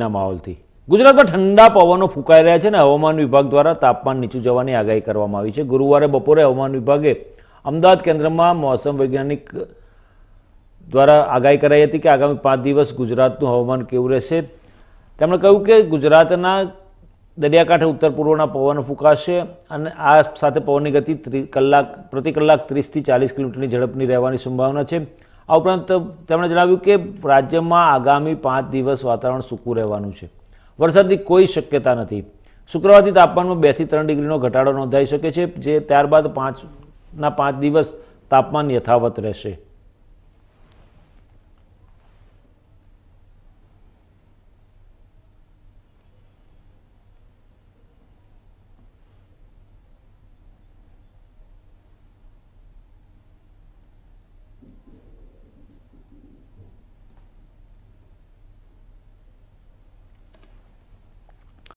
ના માહોલથી ગુજરાતમાં ઠંડા પવનો ફૂંકાઈ રહ્યા છે અને હવામાન વિભાગ દ્વારા તાપમાન નીચું જવાની આગાહી કરવામાં આવી છે ગુરુવારે બપોરે હવામાન વિભાગે અમદાવાદ કેન્દ્રમાં મોસમ વૈજ્ઞાનિક દ્વારા આગાહી કરાઈ હતી કે આગામી પાંચ દિવસ ગુજરાતનું હવામાન કેવું રહેશે તેમણે કહ્યું કે ગુજરાતના દરિયાકાંઠે ઉત્તર પૂર્વના પવન ફૂંકાશે અને આ સાથે પવનની ગતિ કલાક પ્રતિ કલાક ત્રીસથી ચાલીસ કિલોમીટરની ઝડપની રહેવાની સંભાવના છે આ ઉપરાંત તેમણે જણાવ્યું કે રાજ્યમાં આગામી પાંચ દિવસ વાતાવરણ સૂકું રહેવાનું છે વરસાદની કોઈ શક્યતા નથી શુક્રવારથી તાપમાનમાં બેથી ત્રણ ડિગ્રીનો ઘટાડો નોંધાઈ શકે છે જે ત્યારબાદ પાંચના પાંચ દિવસ તાપમાન યથાવત રહેશે